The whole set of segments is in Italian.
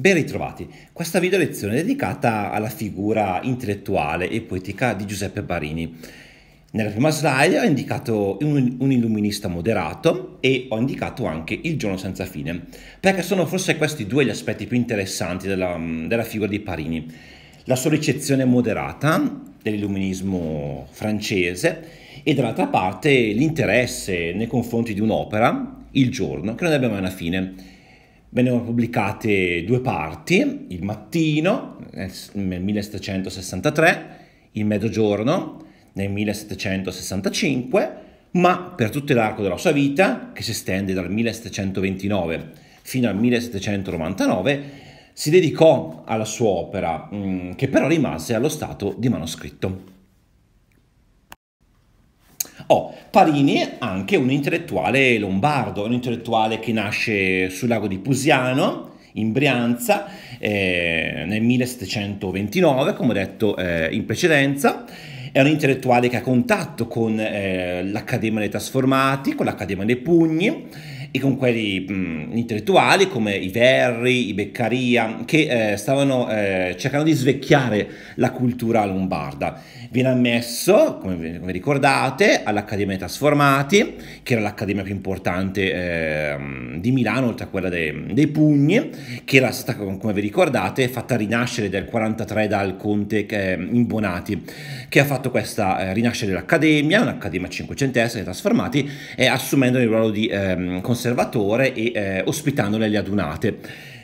Ben ritrovati, questa video lezione è dedicata alla figura intellettuale e poetica di Giuseppe Barini. Nella prima slide ho indicato un, un, illuminista moderato e ho indicato anche il giorno senza fine, perché sono forse questi due gli aspetti più interessanti della, della figura di Barini. La sua ricezione moderata dell'illuminismo francese e dall'altra parte l'interesse nei confronti di un'opera, il giorno, che non abbia mai una fine Vennero pubblicate due parti, il mattino nel 1763, il mezzogiorno nel 1765, ma per tutto l'arco della sua vita, che si estende dal 1729 fino al 1799, si dedicò alla sua opera, mm, che però rimase allo stato di manoscritto. Oh, Parini è anche un intellettuale lombardo, un intellettuale che nasce sul lago di Pusiano, in Brianza, eh, nel 1729, come ho detto eh, in precedenza. È un intellettuale che ha contatto con eh, l'Accademia dei Trasformati, con l'Accademia dei Pugni, e con quelli mh, intellettuali come i Verri, i Beccaria, che eh, stavano eh, cercando di svecchiare la cultura lombarda. Viene ammesso, come, come ricordate, all'Accademia dei Trasformati, che era l'accademia più importante eh, di Milano, oltre a quella dei, dei Pugni, che era stata, come vi ricordate, fatta rinascere dal 43 dal conte eh, Imbonati, che ha fatto questa eh, rinascere dell'Accademia, un'accademia cinquecentesca dei Trasformati, e assumendo il ruolo di eh, conservatore e eh, ospitandole alle adunate.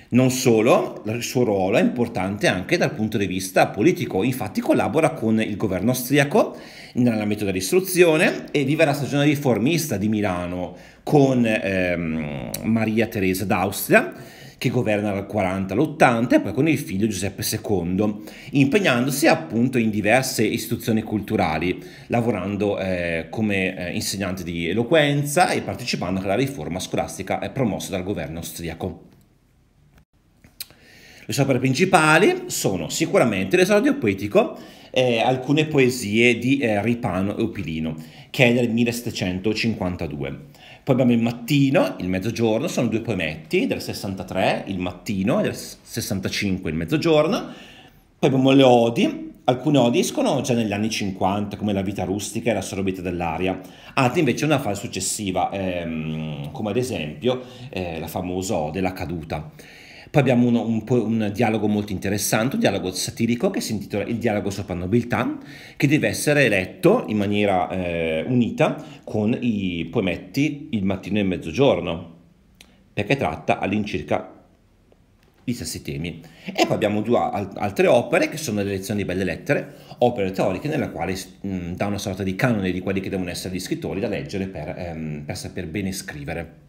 Non solo, il suo ruolo è importante anche dal punto di vista politico, infatti collabora con il governo austriaco nell'ambito dell'istruzione e vive la stagione riformista di Milano con ehm, Maria Teresa d'Austria che governa dal 40 all'80 e poi con il figlio Giuseppe II, impegnandosi appunto in diverse istituzioni culturali, lavorando eh, come eh, insegnante di eloquenza e partecipando alla riforma scolastica eh, promossa dal governo austriaco. Le sue opere principali sono sicuramente l'esordio poetico eh, alcune poesie di eh, Ripano Eupilino, che è del 1752. Poi abbiamo il mattino, il mezzogiorno, sono due poemetti, del 63 il mattino e del 65 il mezzogiorno. Poi abbiamo le odi, alcune odi escono già negli anni 50, come La vita rustica e La sorbita dell'aria. Altre invece una fase successiva, ehm, come ad esempio eh, la famosa ode La caduta. Poi abbiamo uno, un, un, dialogo molto interessante, un dialogo satirico che si intitola Il dialogo sopra nobiltà, che deve essere letto in maniera eh, unita con i poemetti Il mattino e il mezzogiorno, perché tratta all'incirca gli stessi temi. E poi abbiamo due altre opere che sono le lezioni di belle lettere, opere teoriche nella quale mh, mm, dà una sorta di canone di quelli che devono essere gli scrittori da leggere per, ehm, per saper bene scrivere.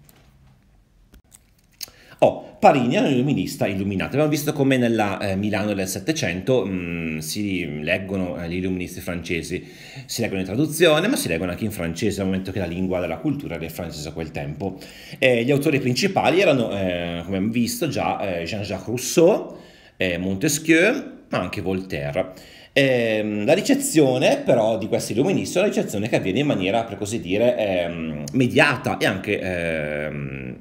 Oh, Parini era un illuminista illuminato. Abbiamo visto come nella eh, Milano del Settecento mm, si leggono eh, gli illuministi francesi, si leggono in traduzione, ma si leggono anche in francese, dal momento che la lingua della cultura era francese a quel tempo. Eh, gli autori principali erano, eh, come abbiamo visto già, eh, Jean-Jacques Rousseau, eh, Montesquieu, ma anche Voltaire. Ehm, la ricezione però di questi illuministi è una ricezione che avviene in maniera, per così dire, ehm, mediata e anche ehm,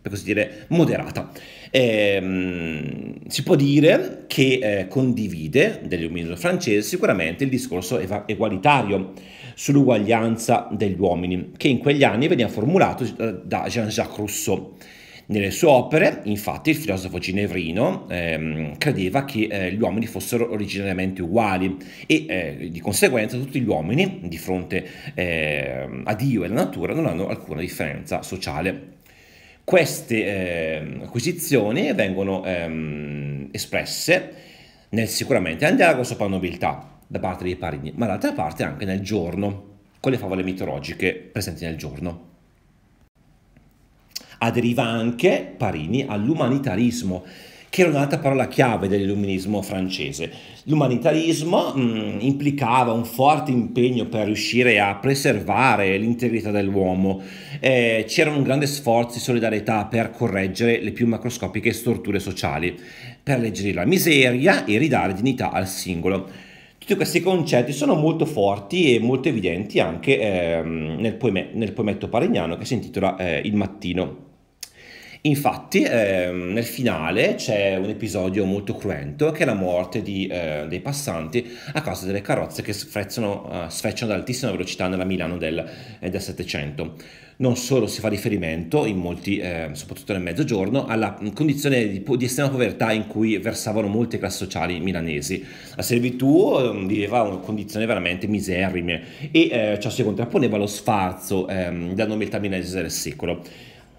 per così dire, moderata. Eh, si può dire che eh, condivide, dell'illuminismo francese, sicuramente il discorso eva- egualitario sull'uguaglianza degli uomini, che in quegli anni veniva formulato eh, da Jean-Jacques Rousseau. Nelle sue opere, infatti, il filosofo ginevrino eh, credeva che eh, gli uomini fossero originariamente uguali e eh, di conseguenza tutti gli uomini, di fronte ehm, a Dio e alla natura, non hanno alcuna differenza sociale. Queste eh, acquisizioni vengono ehm, espresse nel, sicuramente nel dialogo sopra nobiltà da parte dei parini, ma d'altra parte anche nel giorno, con le favole mitologiche presenti nel giorno. Aderiva anche Parini all'umanitarismo, che era un'altra parola chiave dell'illuminismo francese. L'umanitarismo mh, mm, implicava un forte impegno per riuscire a preservare l'integrità dell'uomo, eh, c'era un grande sforzo di solidarietà per correggere le più macroscopiche storture sociali, per alleggerire la miseria e ridare dignità al singolo. Tutti questi concetti sono molto forti e molto evidenti anche eh, nel, poeme, nel, poemetto parignano che si intitola eh, Il mattino. Infatti eh, nel finale c'è un episodio molto cruento che è la morte di, eh, dei passanti a causa delle carrozze che sfrezzano, eh, sfrecciano ad altissima velocità nella Milano del, eh, del 700. Non solo si fa riferimento, in molti, ehm, soprattutto nel mezzogiorno, alla mm, condizione di, di, estrema povertà in cui versavano molte classi sociali milanesi. La servitù ehm, viveva una condizione veramente miserrime e eh, ciò si contrapponeva allo sfarzo ehm, della nobiltà milanese del secolo.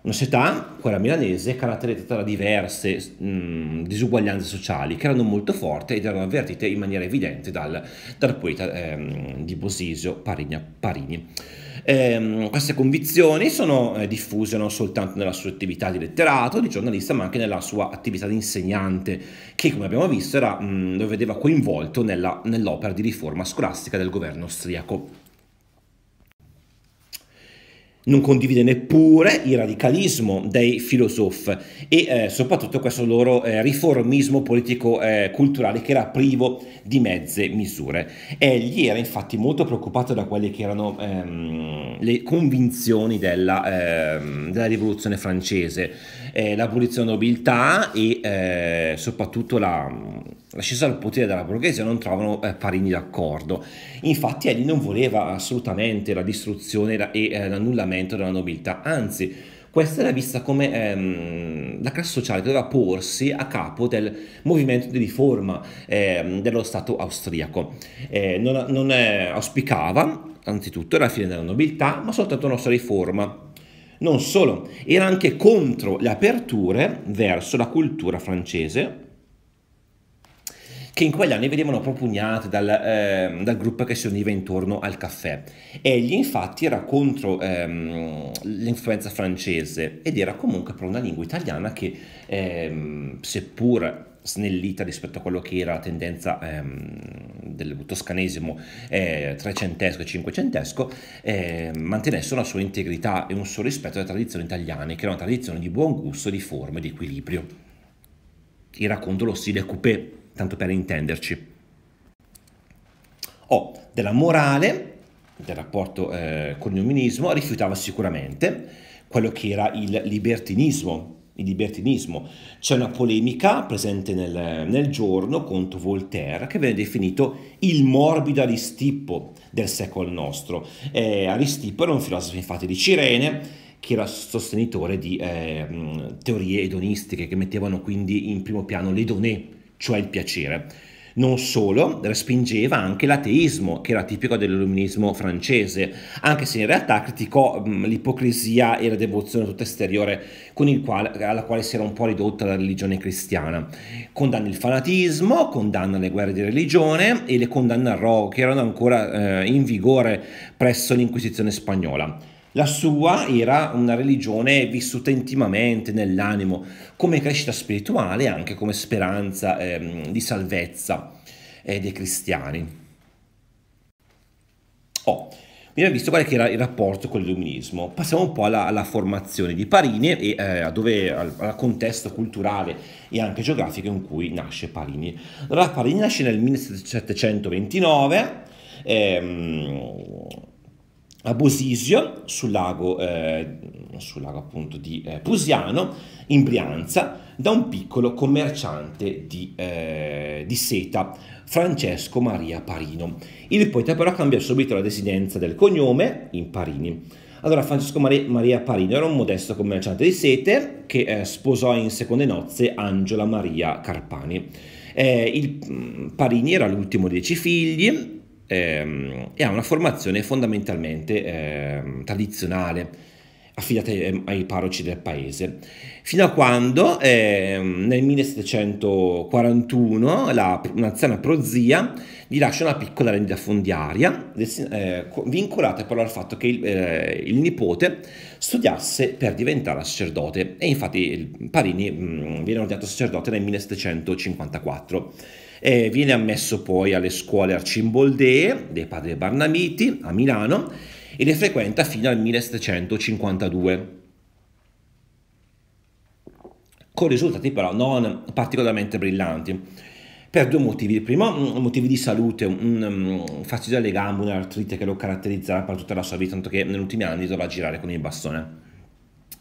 Una società, quella milanese, caratterizzata da diverse mh, mm, disuguaglianze sociali che erano molto forti ed erano avvertite in maniera evidente dal, dal poeta ehm, di Bosisio Parigna, Parini. Ehm, queste convinzioni sono eh, diffuse non soltanto nella sua attività di letterato, di giornalista, ma anche nella sua attività di insegnante, che come abbiamo visto era, mh, mm, lo vedeva coinvolto nell'opera di riforma scolastica del governo austriaco non condivide neppure il radicalismo dei filosofi e eh, soprattutto questo loro eh, riformismo politico-culturale eh, che era privo di mezze misure. Egli era infatti molto preoccupato da quelle che erano ehm, le convinzioni della, ehm, della rivoluzione francese, eh, l'abolizione della nobiltà e eh, soprattutto la l'ascesa al potere della borghese non trovano eh, Parini d'accordo. Infatti egli non voleva assolutamente la distruzione e eh, l'annullamento della nobiltà, anzi questa era vista come ehm, la classe sociale che doveva porsi a capo del movimento di riforma ehm, dello Stato austriaco. Eh, non, non eh, auspicava anzitutto la fine della nobiltà, ma soltanto la nostra riforma. Non solo, era anche contro le aperture verso la cultura francese, che in quegli anni venivano propugnate dal, eh, dal, gruppo che si univa intorno al caffè. Egli infatti era contro ehm, l'influenza francese ed era comunque per una lingua italiana che ehm, seppur snellita rispetto a quello che era la tendenza ehm, del toscanesimo eh, trecentesco e cinquecentesco, eh, mantenesse una sua integrità e un suo rispetto alle tradizioni italiane, che era una tradizione di buon gusto, di forma e di equilibrio. Era contro lo stile coupé tanto per intenderci. O oh, della morale, del rapporto eh, con nominismo, rifiutava sicuramente quello che era il libertinismo. Il libertinismo. C'è una polemica presente nel, nel giorno contro Voltaire che viene definito il morbido Aristippo del secolo nostro. Eh, Aristippo era un filosofo infatti di Cirene che era sostenitore di eh, teorie edonistiche che mettevano quindi in primo piano l'edonè cioè il piacere. Non solo, respingeva anche l'ateismo, che era tipico dell'illuminismo francese, anche se in realtà criticò l'ipocrisia e la devozione tutta esteriore quale, alla quale si era un po' ridotta la religione cristiana. Condanna il fanatismo, condanna le guerre di religione e le condanna al Ro, che erano ancora eh, in vigore presso l'Inquisizione spagnola la sua era una religione vissuta intimamente nell'animo, come crescita spirituale e anche come speranza eh, di salvezza eh, dei cristiani. Oh, abbiamo visto qual era il rapporto con l'illuminismo. Passiamo un po' alla, alla formazione di Parini e eh, dove, al, al, contesto culturale e anche geografico in cui nasce Parini. Allora, Parini nasce nel 1729. Ehm, a Bosisio, sul lago, eh, sul lago appunto di eh, Pusiano, in Brianza, da un piccolo commerciante di, eh, di, seta, Francesco Maria Parino. Il poeta però cambiò subito la desidenza del cognome in Parini. Allora, Francesco Maria, Parino era un modesto commerciante di sete che eh, sposò in seconde nozze Angela Maria Carpani. Eh, il mm, Parini era l'ultimo dei dieci figli ehm, e ha una formazione fondamentalmente ehm, tradizionale affidata ai parroci del paese, fino a quando eh, nel 1741 la, un'anziana prozia gli lascia una piccola rendita fondiaria eh, vincolata però al fatto che il, eh, il, nipote studiasse per diventare sacerdote e infatti Parini mh, mm, viene ordinato sacerdote nel 1754. Eh, viene ammesso poi alle scuole arcimboldee dei padri Barnamiti a Milano e le frequenta fino al 1752 con risultati però non particolarmente brillanti. Per due motivi. Il primo, mm, motivi di salute, un, mm, fastidio alle gambe, un'artrite che lo caratterizzerà per tutta la sua vita, tanto che negli ultimi anni dovrà girare con il bastone.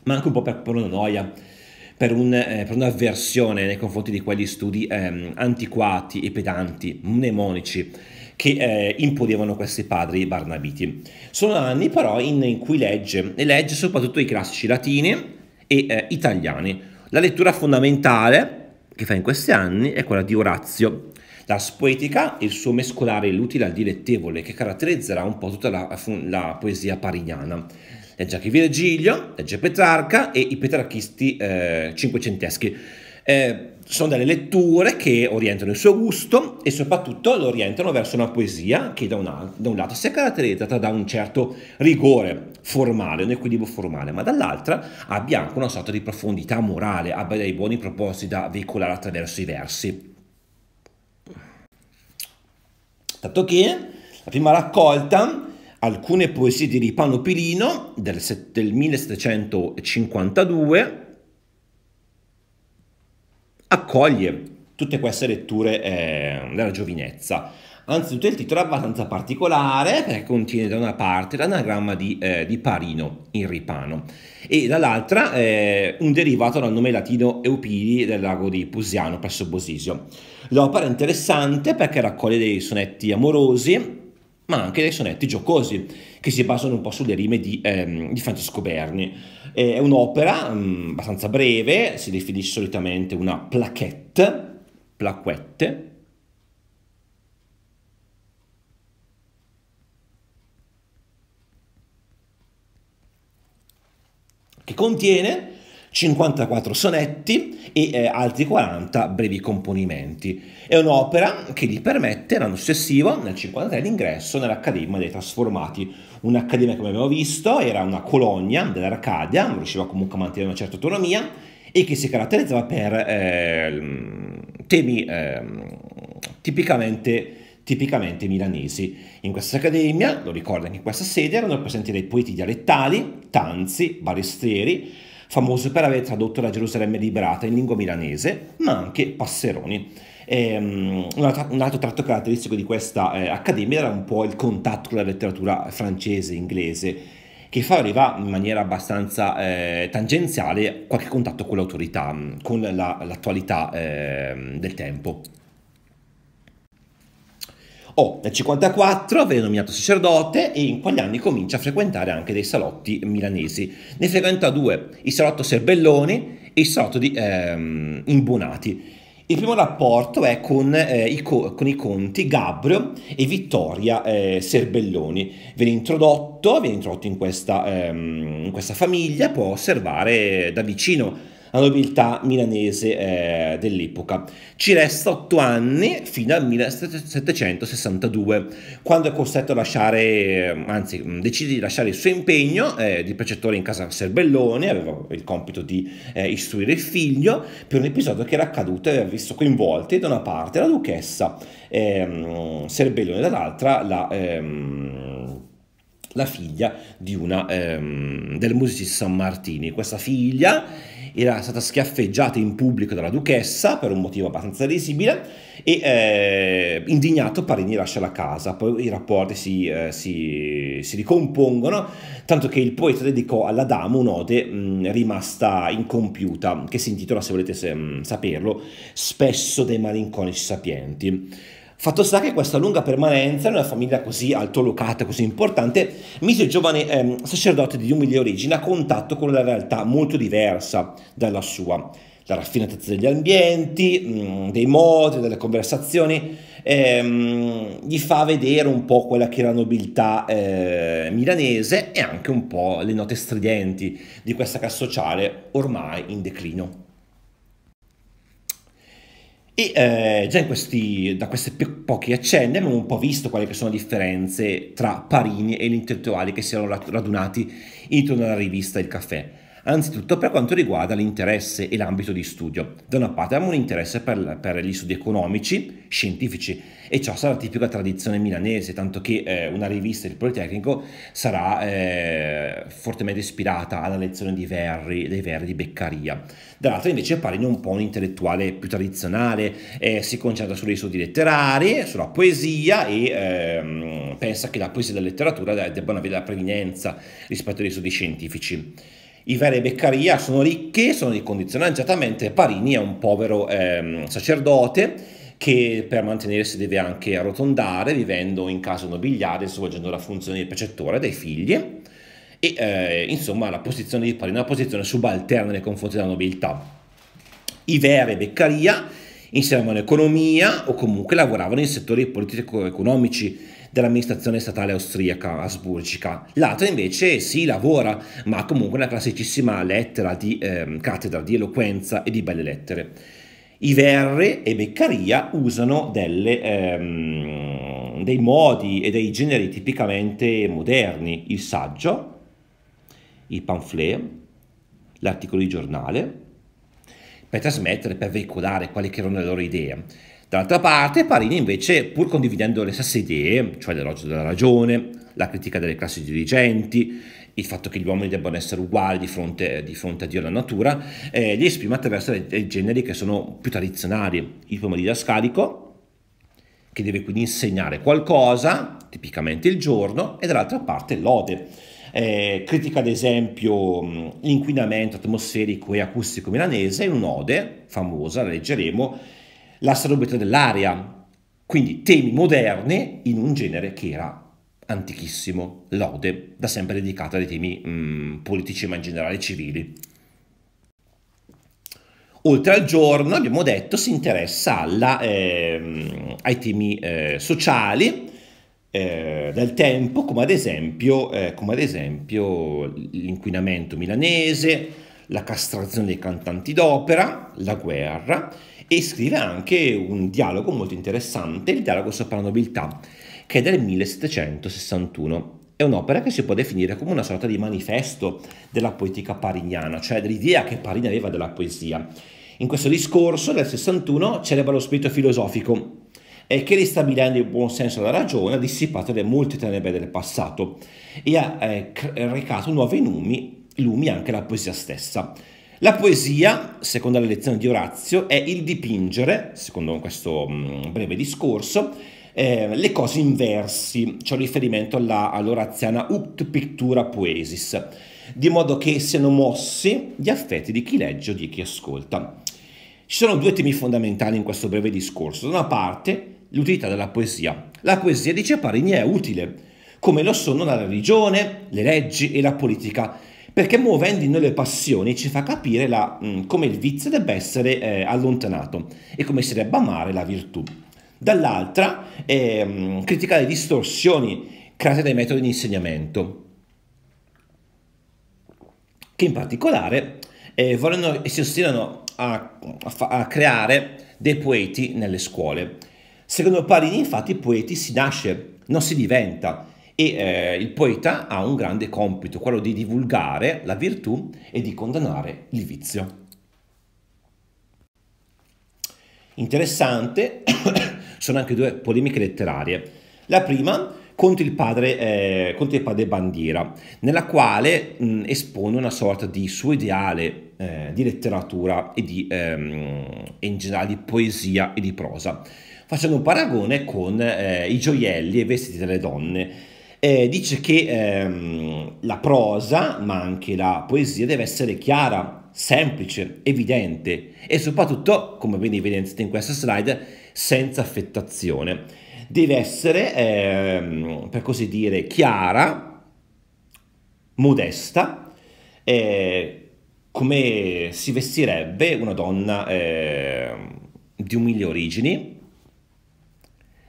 Ma anche un po' per, per una noia per, un, eh, per un'avversione nei confronti di quegli studi eh, antiquati e pedanti, mnemonici che eh, imponevano questi padri barnabiti. Sono anni però in, in, cui legge, e legge soprattutto i classici latini e eh, italiani. La lettura fondamentale che fa in questi anni è quella di Orazio, La poetica e il suo mescolare l'utile al dilettevole che caratterizzerà un po' tutta la, la poesia parignana legge anche Virgilio, legge Petrarca e i petrarchisti eh, cinquecenteschi. Eh, sono delle letture che orientano il suo gusto e soprattutto lo orientano verso una poesia che da un, da un lato si è caratterizzata da un certo rigore formale, un equilibrio formale, ma dall'altra abbia anche una sorta di profondità morale, abbia dei buoni propositi da veicolare attraverso i versi. Tanto che la prima raccolta alcune poesie di Ripano Pirino del, del 1752 accoglie tutte queste letture eh, della giovinezza. Anzitutto il titolo è abbastanza particolare perché contiene da una parte l'anagramma di, eh, di Parino in Ripano e dall'altra eh, un derivato dal nome latino Eupidi del lago di Pusiano presso Bosisio. L'opera è interessante perché raccoglie dei sonetti amorosi ma anche dei sonetti giocosi, che si basano un po' sulle rime di, ehm, di Francesco Berni. È un'opera mh, mm, abbastanza breve, si definisce solitamente una plaquette, plaquette, che contiene 54 sonetti e eh, altri 40 brevi componimenti. È un'opera che gli permette l'anno successivo, nel 1953, l'ingresso nell'Accademia dei Trasformati. Un'accademia, come abbiamo visto, era una colonia dell'Arcadia, riusciva comunque a mantenere una certa autonomia e che si caratterizzava per eh, temi eh, tipicamente tipicamente milanesi. In questa accademia, lo ricordo anche in questa sede, erano presenti dei poeti dialettali, Tanzi, Balestrieri, famoso per aver tradotto la Gerusalemme liberata in lingua milanese, ma anche Passeroni. E, um, un, altro, un, altro, tratto caratteristico di questa eh, accademia era un po' il contatto con la letteratura francese e inglese, che favoriva in maniera abbastanza eh, tangenziale qualche contatto con l'autorità, mm, con la, l'attualità eh, del tempo. Oh, nel 1954 viene nominato sacerdote e in quegli anni comincia a frequentare anche dei salotti milanesi. Ne frequenta due, il salotto Serbelloni e il salotto di ehm, Imbonati. Il primo rapporto è con, eh, i, co- con i, conti Gabrio e Vittoria eh, Serbelloni. Viene introdotto, viene introdotto in, questa, ehm, in questa famiglia, può osservare da vicino la nobiltà milanese eh, dell'epoca. Ci resta otto anni fino al 1762, quando è costretto a lasciare, eh, anzi mm, decide di lasciare il suo impegno eh, di precettore in casa Serbellone, aveva il compito di eh, istruire il figlio, per un episodio che era accaduto e aveva visto coinvolti da una parte la duchessa ehm, Serbellone, dall'altra la... Ehm, la figlia una, ehm, del musicista Martini. Questa figlia era stata schiaffeggiata in pubblico dalla duchessa per un motivo abbastanza risibile e eh, indignato Parini lascia la casa, poi i rapporti si, eh, si, si ricompongono, tanto che il poeta dedicò alla dama un'ode mh, mm, rimasta incompiuta, che si intitola, se volete se, mh, mm, saperlo, Spesso dei malinconici sapienti. Fatto sta che questa lunga permanenza in una famiglia così altolocata, così importante, mise il giovane eh, sacerdote di umile origine a contatto con una realtà molto diversa dalla sua. La raffinatezza degli ambienti, mh, mm, dei modi, delle conversazioni, ehm, gli fa vedere un po' quella che era la nobiltà eh, milanese e anche un po' le note stridenti di questa casa sociale ormai in declino. E eh, già questi, da questi pochi accenni abbiamo un po' visto quali sono le differenze tra Parini e gli intellettuali che si erano radunati intorno alla rivista Il Caffè anzitutto per quanto riguarda l'interesse e l'ambito di studio. Da una parte abbiamo un interesse per, per gli studi economici, scientifici, e ciò sarà tipica tradizione milanese, tanto che eh, una rivista del Politecnico sarà eh, fortemente ispirata alla lezione di Verri, dei Verri di Beccaria. Dall'altra invece appare è un po' un intellettuale più tradizionale, eh, si concentra sugli studi letterari, sulla poesia e ehm, pensa che la poesia e la letteratura debbano avere la preminenza rispetto agli studi scientifici. Ivera e Beccaria sono ricche, sono dei condizionati, certamente Parini è un povero ehm, sacerdote che per mantenersi deve anche arrotondare vivendo in casa nobiliare, svolgendo la funzione di precettore dei figli e eh, insomma la posizione di Parini è una posizione subalterna nei confronti della nobiltà. Ivera e Beccaria insegnavano economia o comunque lavoravano in settori politico-economici dell'amministrazione statale austriaca asburgica. L'altra invece si lavora, ma comunque una classicissima lettera di eh, cattedra di eloquenza e di belle lettere. I Verre e Beccaria usano delle, ehm, dei modi e dei generi tipicamente moderni, il saggio, il pamphlet, l'articolo di giornale, per trasmettere, per veicolare quali che erano le loro idee. D'altra parte Parini invece, pur condividendo le stesse idee, cioè l'elogio della ragione, la critica delle classi dirigenti, il fatto che gli uomini debbano essere uguali di fronte, di fronte a Dio e alla natura, eh, li esprime attraverso dei generi che sono più tradizionali. Il poema didascalico, che deve quindi insegnare qualcosa, tipicamente il giorno, e dall'altra parte lode. Eh, critica ad esempio l'inquinamento atmosferico e acustico milanese in un'ode famosa, la leggeremo, la salubrità dell'aria, quindi temi moderni in un genere che era antichissimo, lode, da sempre dedicata ai temi mm, politici ma in generale civili. Oltre al giorno, abbiamo detto, si interessa alla, eh, ai temi eh, sociali eh, del tempo, come ad esempio, eh, come ad esempio l'inquinamento milanese, la castrazione dei cantanti d'opera, la guerra e scrive anche un dialogo molto interessante, il dialogo sopra la nobiltà, che è del 1761. È un'opera che si può definire come una sorta di manifesto della poetica parignana, cioè dell'idea che Parigna aveva della poesia. In questo discorso del 61 celebra lo spirito filosofico eh, che ristabilendo il buon senso della ragione ha dissipato le molte tenebre del passato e ha eh, recato nuovi lumi, lumi anche alla poesia stessa. La poesia, secondo la lezione di Orazio, è il dipingere, secondo questo mm, breve discorso, eh, le cose in versi, c'è un riferimento alla, all'oraziana Ut Pictura Poesis, di modo che siano mossi gli affetti di chi legge o di chi ascolta. Ci sono due temi fondamentali in questo breve discorso. Da una parte, l'utilità della poesia. La poesia, dice Parini, è utile, come lo sono la religione, le leggi e la politica perché muovendo in noi le passioni ci fa capire la, mm, come il vizio debba essere eh, allontanato e come si debba amare la virtù. Dall'altra, eh, criticare le distorsioni create dai metodi di insegnamento, che in particolare eh, vogliono e si ostinano a, a, a creare dei poeti nelle scuole. Secondo Parini, infatti, poeti si nasce, non si diventa, e eh, il poeta ha un grande compito, quello di divulgare la virtù e di condannare il vizio. Interessante sono anche due polemiche letterarie. La prima contro il padre, eh, contro il padre Bandiera, nella quale mh, espone una sorta di suo ideale eh, di letteratura e di, ehm, in generale di poesia e di prosa, facendo un paragone con eh, i gioielli e i vestiti delle donne eh, dice che ehm, la prosa, ma anche la poesia, deve essere chiara, semplice, evidente e soprattutto, come viene evidenziato in questa slide, senza affettazione. Deve essere, ehm, per così dire, chiara, modesta, eh, come si vestirebbe una donna eh, di umili origini,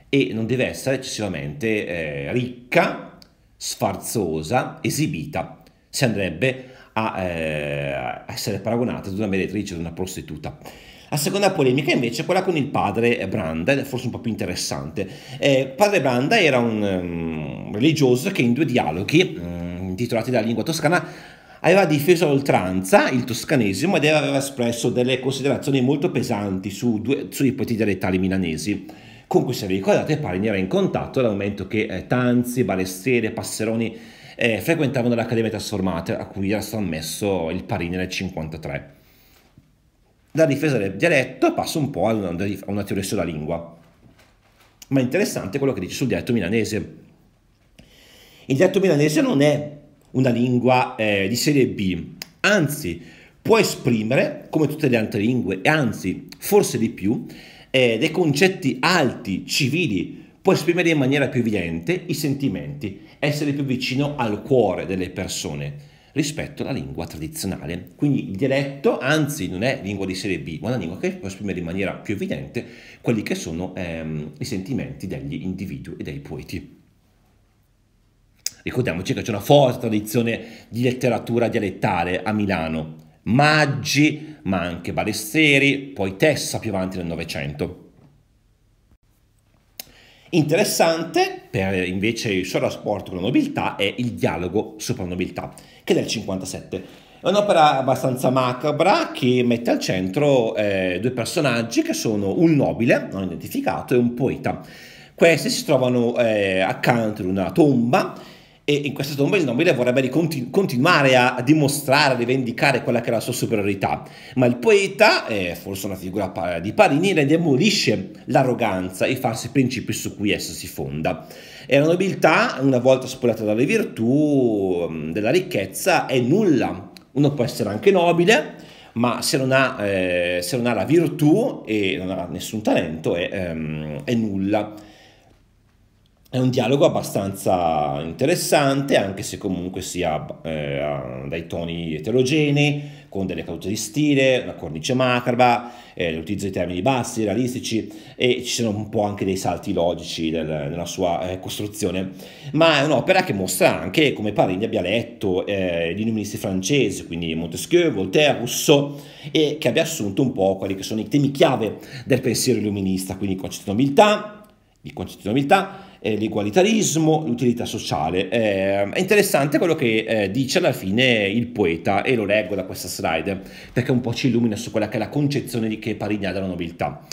e non deve essere eccessivamente eh, ricca, sfarzosa, esibita. Si andrebbe a eh, essere paragonata ad una meretrice, ad una prostituta. La seconda polemica invece è quella con il padre Branda, ed è forse un po' più interessante. Eh, padre Branda era un um, religioso che in due dialoghi, um, intitolati dalla lingua toscana, aveva difeso a oltranza il toscanesimo ed aveva espresso delle considerazioni molto pesanti su, due, su i poeti dialettali milanesi con cui se vi ricordate Parini era in contatto dal momento che eh, Tanzi, Balestieri, Passeroni eh, frequentavano l'Accademia Trasformata a cui era stato ammesso il Parini nel 1953. La difesa del dialetto passa un po' a una, a una teoria sulla lingua, ma è interessante quello che dice sul dialetto milanese. Il dialetto milanese non è una lingua eh, di serie B, anzi può esprimere, come tutte le altre lingue, e anzi forse di più, eh, dei concetti alti, civili, può esprimere in maniera più evidente i sentimenti, essere più vicino al cuore delle persone rispetto alla lingua tradizionale. Quindi il dialetto, anzi non è lingua di serie B, ma una lingua che può esprimere in maniera più evidente quelli che sono ehm, i sentimenti degli individui e dei poeti. Ricordiamoci che c'è una forte tradizione di letteratura dialettale a Milano, Maggi, ma anche Balestieri, poi Tessa più avanti nel Novecento. Interessante per invece il suo rapporto con la nobiltà è il dialogo sopra la nobiltà, che è del 57. È un'opera abbastanza macabra che mette al centro eh, due personaggi che sono un nobile, non identificato, e un poeta. Questi si trovano eh, accanto ad una tomba e in questa tomba il nobile vorrebbe continu- continuare a dimostrare, a rivendicare quella che era la sua superiorità, ma il poeta, eh, forse una figura di Parini, ne demolisce l'arroganza e i falsi principi su cui essa si fonda. E la nobiltà, una volta spogliata dalle virtù, mm, della ricchezza, è nulla. Uno può essere anche nobile, ma se non ha, eh, se non ha la virtù e non ha nessun talento, è, ehm, è nulla. È un dialogo abbastanza interessante, anche se comunque sia eh, dai toni eterogenei, con delle cadute di stile, una cornice macabra, eh, l'utilizzo di termini bassi, realistici e ci sono un po' anche dei salti logici del, nella sua eh, costruzione. Ma è un'opera che mostra anche come Parigli abbia letto eh, gli illuministi francesi, quindi Montesquieu, Voltaire, Rousseau, e che abbia assunto un po' quelli che sono i temi chiave del pensiero illuminista, quindi il concetto di nobiltà, il concetto di nobiltà eh, l'egualitarismo, l'utilità sociale. Eh, è interessante quello che eh, dice alla fine il poeta e lo leggo da questa slide perché un po' ci illumina su quella che è la concezione di che Parigna della nobiltà.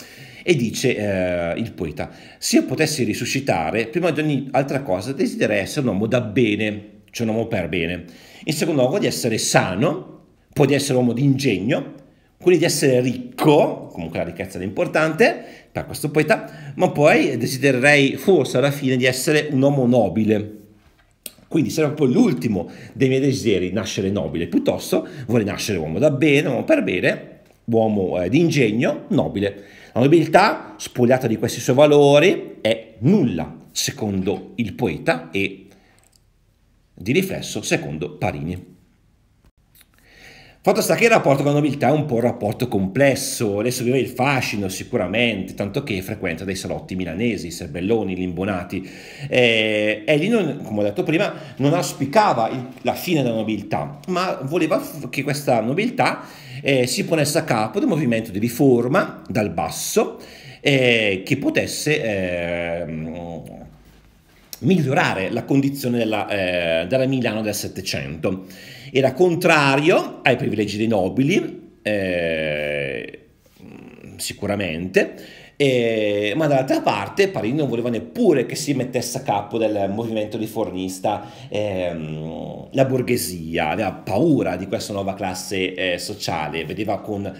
E dice eh, il poeta, se io potessi risuscitare, prima di ogni altra cosa desidererei essere un uomo da bene, cioè un uomo per bene. In secondo luogo di essere sano, poi di essere un uomo di ingegno, quelli di essere ricco, comunque la ricchezza è importante per questo poeta, ma poi desidererei forse alla fine di essere un uomo nobile. Quindi sarebbe proprio l'ultimo dei miei desideri nascere nobile, piuttosto vorrei nascere uomo da bene, uomo per bene, uomo eh, di ingegno, nobile. La nobiltà, spogliata di questi suoi valori, è nulla, secondo il poeta e di riflesso secondo Parini. Fatto sta che il rapporto con la nobiltà è un po' un rapporto complesso, adesso vive il fascino sicuramente, tanto che frequenta dei salotti milanesi, i serbelloni, i limbonati. Eh, egli, non, come ho detto prima, non auspicava il, la fine della nobiltà, ma voleva che questa nobiltà eh, si ponesse a capo di un movimento di riforma dal basso eh, che potesse ehm, migliorare la condizione della, eh, della Milano del Settecento. Era contrario ai privilegi dei nobili, eh, sicuramente, eh, ma dall'altra parte Parigi non voleva neppure che si mettesse a capo del movimento riformista ehm, la borghesia, aveva paura di questa nuova classe eh, sociale, vedeva con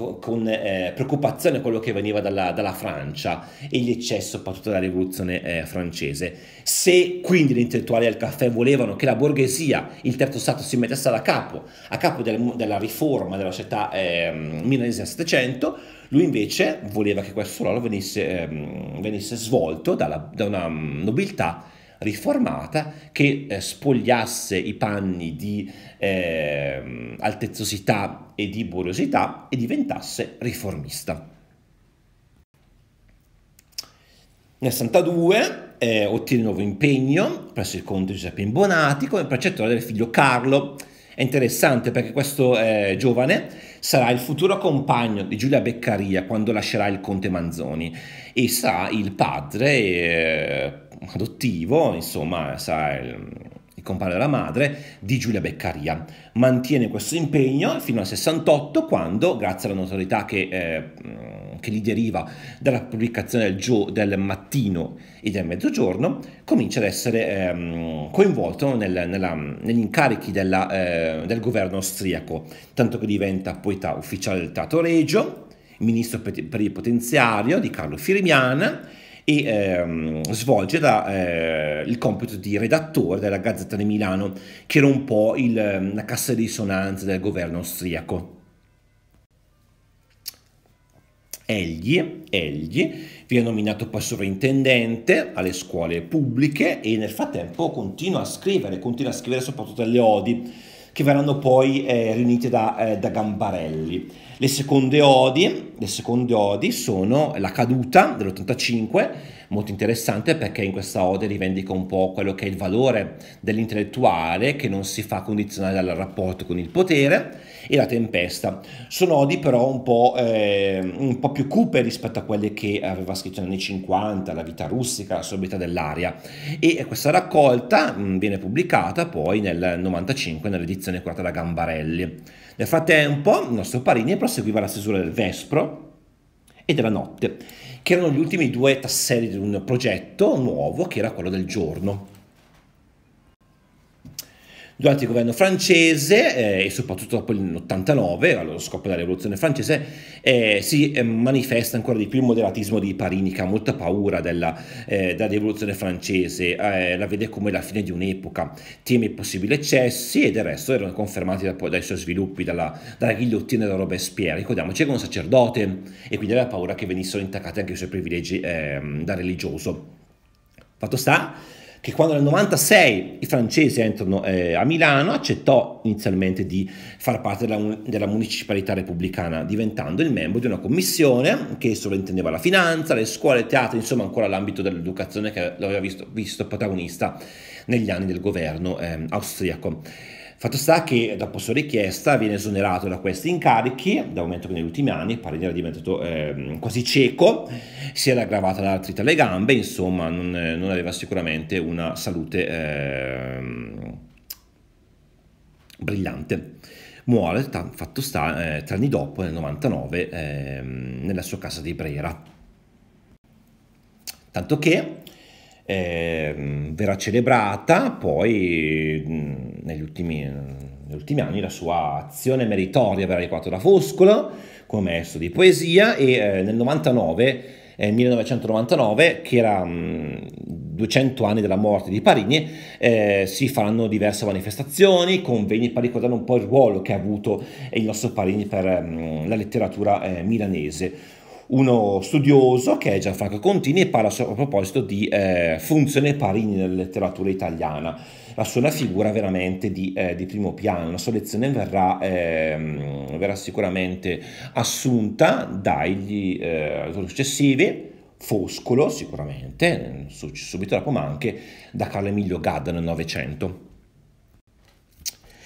tedesco con eh, preoccupazione quello che veniva dalla, dalla, Francia e l'eccesso soprattutto della rivoluzione eh, francese. Se quindi gli intellettuali al caffè volevano che la borghesia, il terzo stato, si mettesse da capo, a capo del, della riforma della società eh, milanese del Settecento, lui invece voleva che questo ruolo venisse, ehm, venisse svolto dalla, da una mm, nobiltà riformata che eh, spogliasse i panni di eh, altezzosità e di buriosità e diventasse riformista. Nel 62 eh, ottiene nuovo impegno presso il conte Giuseppe Imbonati come precettore del figlio Carlo. È interessante perché questo eh, giovane sarà il futuro compagno di Giulia Beccaria quando lascerà il conte Manzoni e sarà il padre eh, adottivo, insomma, sa, il, il compagno della madre, di Giulia Beccaria. Mantiene questo impegno fino al 68 quando, grazie alla notorietà che, eh, che gli deriva dalla pubblicazione del, gio- del mattino e del mezzogiorno, comincia ad essere eh, coinvolto nel, nella, negli incarichi della, eh, del governo austriaco, tanto che diventa poeta ufficiale del Teatro Regio, ministro per il potenziario di Carlo Firmiana, e ehm, svolge da, eh, il compito di redattore della Gazzetta di Milano, che era un po' il, ehm, la cassa di risonanza del governo austriaco. Egli, egli viene nominato poi sovrintendente alle scuole pubbliche e nel frattempo continua a scrivere, continua a scrivere soprattutto delle odi che verranno poi eh, riunite da, eh, da Gambarelli. Le seconde odi, le seconde odi sono la caduta dell'85 molto interessante perché in questa ode rivendica un po' quello che è il valore dell'intellettuale che non si fa condizionare dal rapporto con il potere e la tempesta. Sono odi però un po', eh, un po più cupe rispetto a quelle che aveva scritto negli anni 50, La vita russica, La sobrietà dell'aria e questa raccolta mh, mm, viene pubblicata poi nel 95 nell'edizione curata da Gambarelli. Nel frattempo il nostro Parini proseguiva la stesura del Vespro e della Notte che erano gli ultimi due tasselli di un progetto nuovo che era quello del giorno. Durante il governo francese eh, e soprattutto dopo l'89, allo scopo della rivoluzione francese, eh, si eh, manifesta ancora di più il moderatismo di Parini che ha molta paura della, eh, della rivoluzione francese, eh, la vede come la fine di un'epoca, teme possibili eccessi e del resto erano confermati da, dai suoi sviluppi, dalla, dalla ghigliottina da Robespierre. Ricordiamoci che era un sacerdote e quindi aveva paura che venissero intaccati anche i suoi privilegi ehm, da religioso. Fatto sta che quando nel 96 i francesi entrano eh, a Milano accettò inizialmente di far parte della, della, municipalità repubblicana, diventando il membro di una commissione che sovrintendeva la finanza, le scuole, il teatro, insomma ancora l'ambito dell'educazione che l'aveva visto, visto protagonista negli anni del governo eh, austriaco. Fatto sta che dopo sua richiesta viene esonerato da questi incarichi, da un momento che negli ultimi anni Parinera è diventato eh, quasi cieco, si era aggravata l'artrite alle gambe, insomma non, eh, non aveva sicuramente una salute eh, brillante. Muore, fatto sta, eh, tre anni dopo, nel 99, ehm, nella sua casa di Brera. Tanto che ehm, verrà celebrata poi negli ultimi, negli ultimi, anni la sua azione meritoria per Ariquato da Foscolo come maestro di poesia e eh, nel 99, eh, 1999, che era mh, mm, 200 anni della morte di Parigni, eh, si faranno diverse manifestazioni, convegni per ricordare un po' il ruolo che ha avuto il nostro Parigni per mh, mm, la letteratura eh, milanese uno studioso che è Gianfranco Contini e parla a proposito di eh, funzione Parini nella letteratura italiana la sua figura veramente di, eh, di primo piano, la sua lezione verrà, eh, verrà sicuramente assunta dagli eh, autori successivi, Foscolo sicuramente, subito dopo, ma anche da Carlo Emilio Gadda nel Novecento.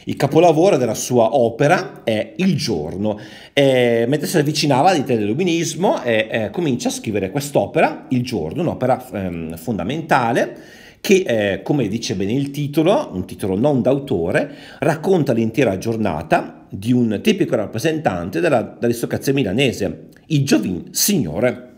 Il capolavoro della sua opera è Il giorno. E, mentre si avvicinava all'idea dell'illuminismo, eh, comincia a scrivere quest'opera, Il giorno, un'opera ehm, fondamentale che, eh, come dice bene il titolo, un titolo non d'autore, racconta l'intera giornata di un tipico rappresentante dell'aristocrazia milanese, il Giovin Signore.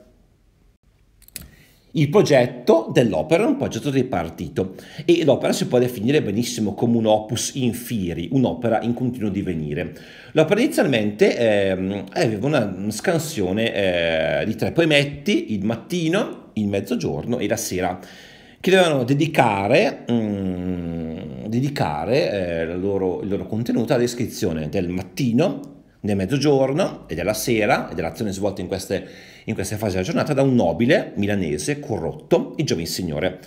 Il progetto dell'opera è un progetto tripartito e l'opera si può definire benissimo come un opus in fieri, un'opera in continuo divenire. L'opera inizialmente eh, aveva una scansione eh, di tre poemetti, il mattino, il mezzogiorno e la sera che dovevano dedicare, mh, mm, dedicare eh, loro, il loro contenuto alla descrizione del mattino, del mezzogiorno e della sera e dell'azione svolta in queste, in queste fasi della giornata da un nobile milanese corrotto, il giovane signore.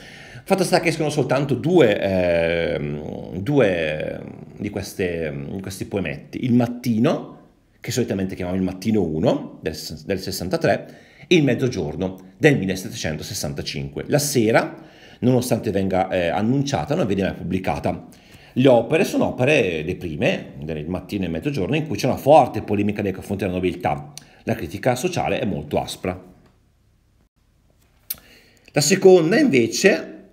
Fatto sta che escono soltanto due, eh, due di, queste, di, questi poemetti, il mattino, che solitamente chiamiamo il mattino 1 del, del 63, e il mezzogiorno del 1765, la sera nonostante venga eh, annunciata, non viene mai pubblicata. Le opere sono opere le prime, del mattino e mezzogiorno, in cui c'è una forte polemica nei confronti della nobiltà. La critica sociale è molto aspra. La seconda invece,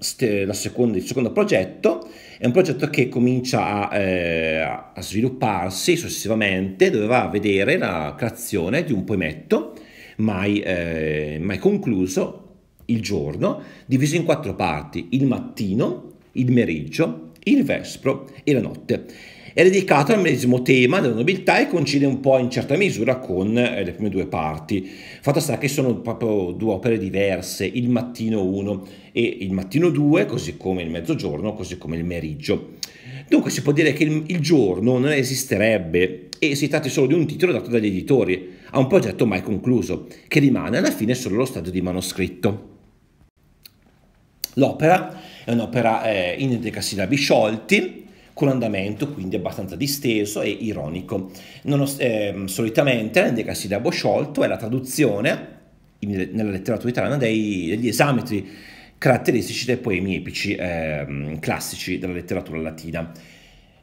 la seconda, il secondo progetto, è un progetto che comincia a, eh, a svilupparsi successivamente, doveva vedere la creazione di un poemetto mai, eh, mai concluso, il giorno, diviso in quattro parti, il mattino, il meriggio, il vespro e la notte. È dedicato al medesimo tema della nobiltà e coincide un po' in certa misura con eh, le prime due parti. Fatto sta che sono proprio due opere diverse, il mattino 1 e il mattino 2, così come il mezzogiorno, così come il meriggio. Dunque si può dire che il, giorno non esisterebbe e si tratti solo di un titolo dato dagli editori a un progetto mai concluso, che rimane alla fine solo lo stadio di manoscritto. L'opera è un'opera eh, in endecasillabi sciolti, con andamento quindi abbastanza disteso e ironico. Non, eh, solitamente l'endecasillabo sciolto è la traduzione in, nella letteratura italiana dei, degli esametri caratteristici dei poemi epici eh, classici della letteratura latina.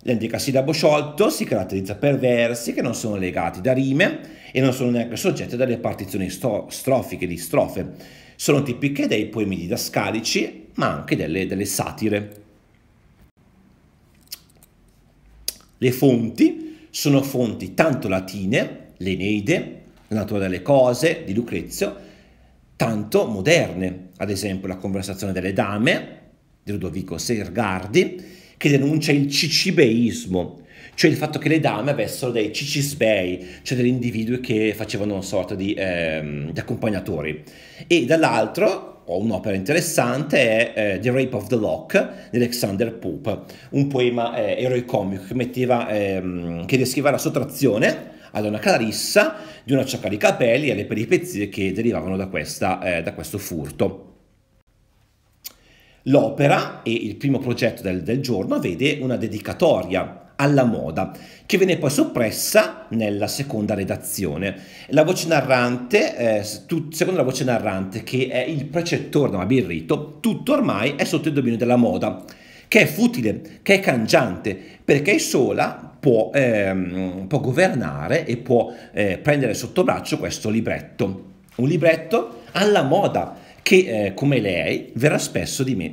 L'endecasillabo sciolto si caratterizza per versi che non sono legati da rime e non sono neanche soggetti dalle partizioni sto, strofiche di strofe sono tipiche dei poemi didascalici, ma anche delle, delle satire. Le fonti sono fonti tanto latine, l'Eneide, la natura delle cose di Lucrezio, tanto moderne, ad esempio la conversazione delle dame di Ludovico Sergardi, che denuncia il cicibeismo, cioè il fatto che le dame avessero dei cicisbei, cioè degli individui che facevano una sorta di, ehm, di accompagnatori. E dall'altro ho un'opera interessante è eh, The Rape of the Lock di Alexander Pope, un poema eh, eroicomico che, ehm, che descriveva la sottrazione ad una Clarissa di una ciocca di capelli e le peripezie che derivavano da, questa, eh, da questo furto. L'opera e il primo progetto del, del giorno vede una dedicatoria alla moda, che venne poi soppressa nella seconda redazione. La voce narrante, eh, tu, secondo la voce narrante, che è il precettore di Birrito, tutto ormai è sotto il dominio della moda, che è futile, che è cangiante, perché sola può, eh, può governare e può eh, prendere sotto braccio questo libretto. Un libretto alla moda, che eh, come lei verrà,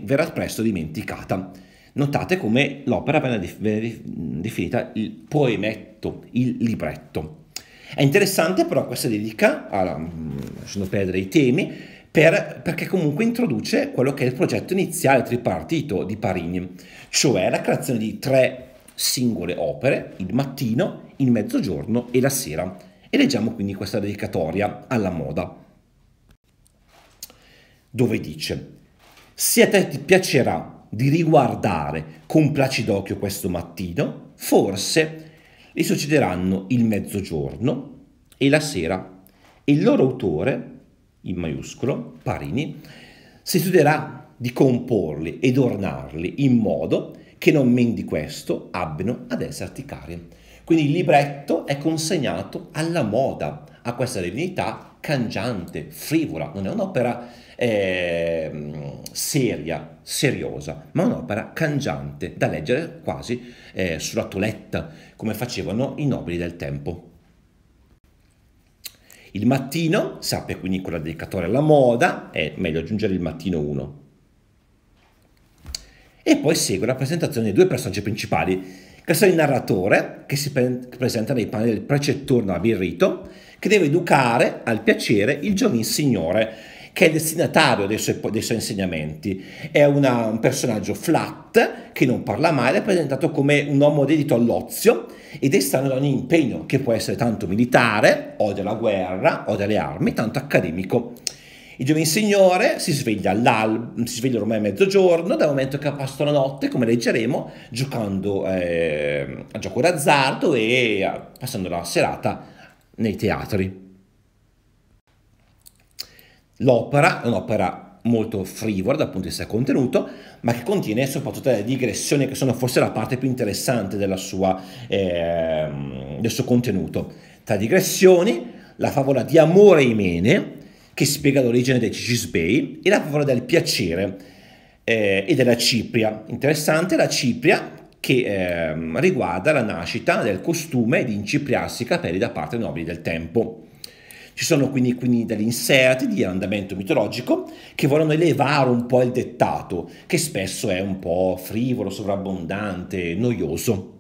verrà presto dimenticata. Notate come l'opera venne definita il poemetto, il libretto. È interessante però questa dedica, mm, lasciando perdere i temi, per, perché comunque introduce quello che è il progetto iniziale tripartito di Parini, cioè la creazione di tre singole opere, il mattino, il mezzogiorno e la sera. E leggiamo quindi questa dedicatoria alla moda, dove dice, se a te ti piacerà di riguardare con placido occhio questo mattino, forse le succederanno il mezzogiorno e la sera e il loro autore, in maiuscolo, Parini, si studierà di comporli ed ornarli in modo che non men di questo abbiano ad esserti cari. Quindi il libretto è consegnato alla moda, a questa divinità cangiante, frivola, non è un'opera eh, seria, seriosa, ma un'opera cangiante da leggere quasi eh, sulla toletta, come facevano i nobili del tempo. Il mattino, sappia quindi quella dedicatoria alla moda, è meglio aggiungere il mattino 1. E poi segue la presentazione dei due personaggi principali, che sono il narratore, che si presenta nei panni del precettore Nabirrito, che deve educare al piacere il giovane signore che è destinatario dei suoi, dei suoi insegnamenti. È una, un personaggio flat, che non parla mai, è presentato come un uomo dedito all'ozio ed estraneo da ogni impegno, che può essere tanto militare, o della guerra, o delle armi, tanto accademico. Il giovane signore si sveglia, si sveglia ormai a mezzogiorno, dal momento che ha passato la notte, come leggeremo, giocando eh, a gioco d'azzardo e passando la serata nei teatri. L'opera è un'opera molto frivola dal punto di vista contenuto, ma che contiene soprattutto delle digressioni che sono forse la parte più interessante sua, eh, del suo contenuto. Tra digressioni, la favola di Amore Imene, che spiega l'origine dei Cicisbei, e la favola del piacere eh, e della Cipria. Interessante, la Cipria che eh, riguarda la nascita del costume di incipriarsi i capelli da parte dei nobili del tempo. Ci sono quindi, quindi, degli inserti di andamento mitologico che vogliono elevare un po' il dettato, che spesso è un po' frivolo, sovrabbondante, noioso.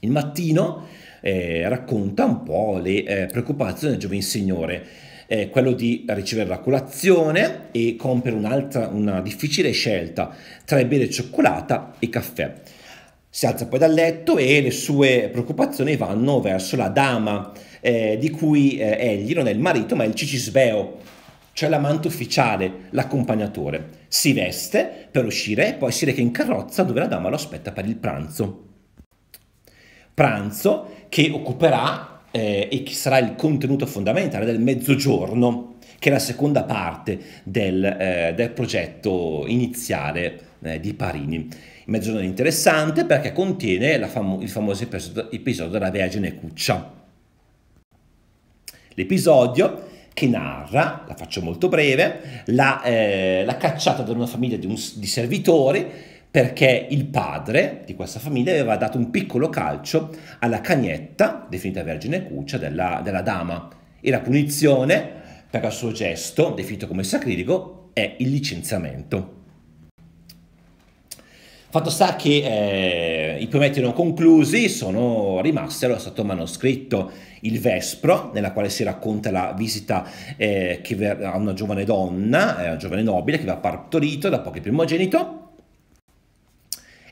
Il mattino eh, racconta un po' le eh, preoccupazioni del giovane signore, eh, quello di ricevere la colazione e compiere un'altra, una difficile scelta tra bere cioccolata e caffè. Si alza poi dal letto e le sue preoccupazioni vanno verso la dama, eh, di cui eh, egli non è il marito ma è il cicisbeo, cioè l'amante ufficiale, l'accompagnatore. Si veste per uscire e poi si reca in carrozza dove la dama lo aspetta per il pranzo. Pranzo che occuperà eh, e che sarà il contenuto fondamentale del mezzogiorno, che è la seconda parte del, eh, del progetto iniziale eh, di Parini. Il mezzogiorno è interessante perché contiene famo il famoso episodio, episodio della Vergine Cuccia. L'episodio che narra, la faccio molto breve, la, eh, la cacciata da una famiglia di, un, di servitori perché il padre di questa famiglia aveva dato un piccolo calcio alla cagnetta, definita vergine cuccia, della, della dama. E la punizione per il suo gesto, definito come sacrifico, è il licenziamento. Fatto sta che eh, i poemetti non conclusi sono rimasti allo stato manoscritto Il Vespro, nella quale si racconta la visita eh, a una giovane donna, eh, una giovane nobile che aveva partorito da pochi primogenito,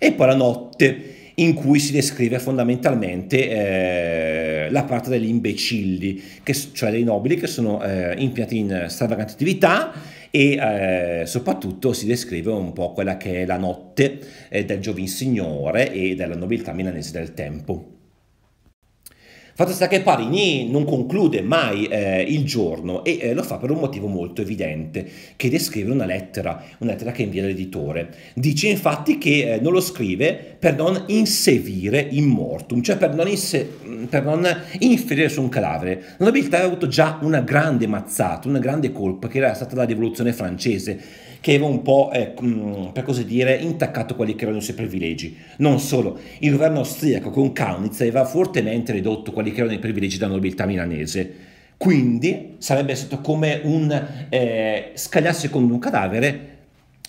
e poi la notte in cui si descrive fondamentalmente eh, la parte degli imbecilli, che, cioè dei nobili che sono eh, impiantati in stravaganti attività e eh, soprattutto si descrive un po' quella che è la notte eh, del Giovin Signore e della nobiltà milanese del tempo. Fatto sta che Parini non conclude mai eh, il giorno e eh, lo fa per un motivo molto evidente, che descrive una lettera, una lettera che invia l'editore. Dice infatti che eh, non lo scrive per non inserire in mortum, cioè per non, mm, per non inferire su un cadavere. La nobiltà aveva avuto già una grande mazzata, una grande colpa che era stata la rivoluzione francese che aveva un po', eh, mm, per così dire, intaccato quelli che erano i suoi privilegi. Non solo, il governo austriaco con Kaunitz aveva fortemente ridotto quelli che erano i privilegi della nobiltà milanese. Quindi sarebbe stato come un eh, scagliarsi con un cadavere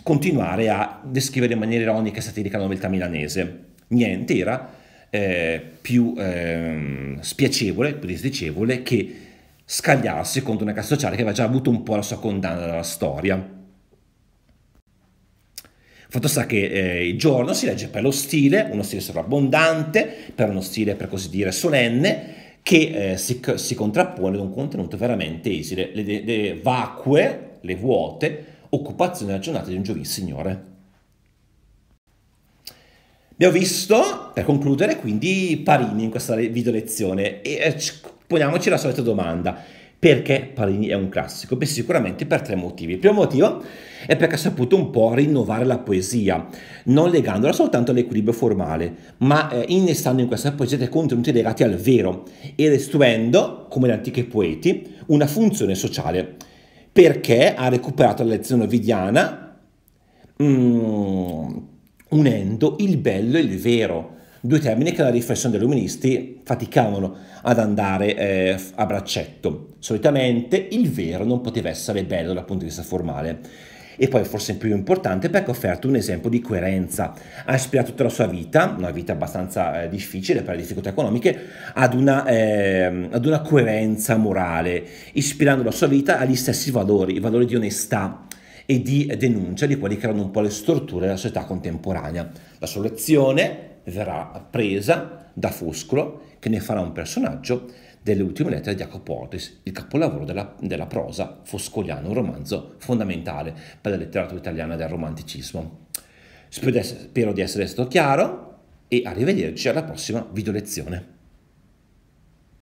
continuare a descrivere in maniera ironica e satirica la nobiltà milanese. Niente era eh, più eh, spiacevole, più disdicevole che scagliarsi contro una classe sociale che aveva già avuto un po' la sua condanna dalla storia. Fatto sta che eh, il giorno si legge per lo stile, uno stile sovrabbondante, per uno stile per così dire solenne, che eh, si, si, contrappone ad un contenuto veramente esile, le, le, le vacue, le vuote, occupazioni della giornata di un giovedì signore. Abbiamo visto, per concludere, quindi Parini in questa video lezione e eh, poniamoci la solita domanda. Perché Palini è un classico? Beh, sicuramente per tre motivi. Il primo motivo è perché ha saputo un po' rinnovare la poesia, non legandola soltanto all'equilibrio formale, ma eh, innestando in questa poesia dei contenuti legati al vero e restituendo, come gli antichi poeti, una funzione sociale, perché ha recuperato la lezione ovidiana mm, unendo il bello e il vero, due termini che la riflessione degli luministi faticavano ad andare eh, a braccetto. Solitamente il vero non poteva essere bello dal punto di vista formale. E poi forse più importante perché ha offerto un esempio di coerenza. Ha ispirato tutta la sua vita, una vita abbastanza eh, difficile per le difficoltà economiche, ad una, eh, ad una coerenza morale, ispirando la sua vita agli stessi valori, i valori di onestà, e di denuncia di quelli che erano un po' le storture della società contemporanea. La sua lezione verrà presa da Foscolo che ne farà un personaggio delle ultime lettere di Jacopo Ortis, il capolavoro della, della prosa foscoliana, un romanzo fondamentale per la letteratura italiana del romanticismo. Spero di essere stato chiaro e arrivederci alla prossima video lezione.